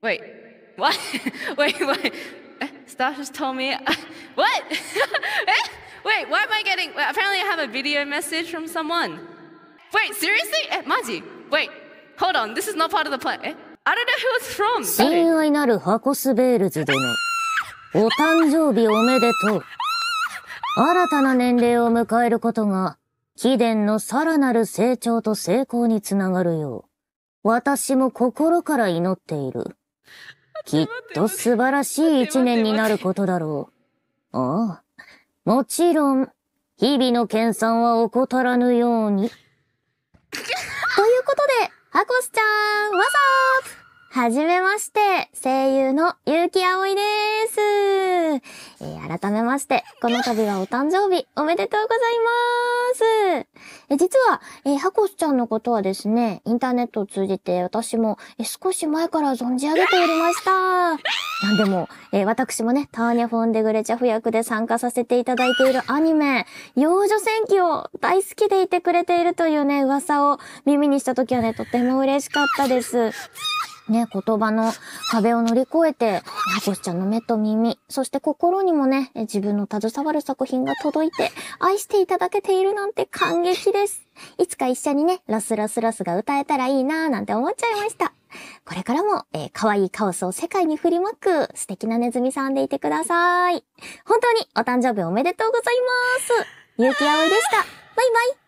Wait, what? wait, what? Staff just told me. what? wait, why am I getting? Apparently, I have a video message from someone. Wait, seriously? Eh, Maji? Wait, hold on. This is not part of the plan. Eh? I don't know who it's from. 親愛なるハコスベールズ殿。お誕生日おめでとう。新たな年齢を迎えることが、貴殿のさらなる成長と成功につながるよう、私も心から祈っている。きっと素晴らしい一年になることだろう。ああ。もちろん、日々の研鑽は怠らぬように。ということで、ハコスちゃん、わざーはじめまして、声優の結城葵です。えー、改めまして、この度はお誕生日おめでとうございます。え実は、えー、ハコスちゃんのことはですね、インターネットを通じて私も、え少し前から存じ上げておりました。なんでも、えー、私もね、ターニャ・フォンデグレチャフ役で参加させていただいているアニメ、幼女戦記を大好きでいてくれているというね、噂を耳にした時はね、とても嬉しかったです。ね、言葉の壁を乗り越えて、ハコシちゃんの目と耳、そして心にもね、自分の携わる作品が届いて、愛していただけているなんて感激です。いつか一緒にね、ラスラスラスが歌えたらいいなぁなんて思っちゃいました。これからも、えー、可愛いカオスを世界に振りまく素敵なネズミさんでいてください。本当にお誕生日おめでとうございます。ゆうきあおいでした。バイバイ。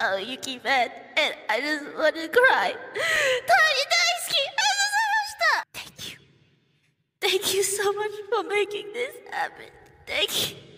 Oh, it. and I just wanna cry. Thank you! Thank you so much for making this happen. Thank you.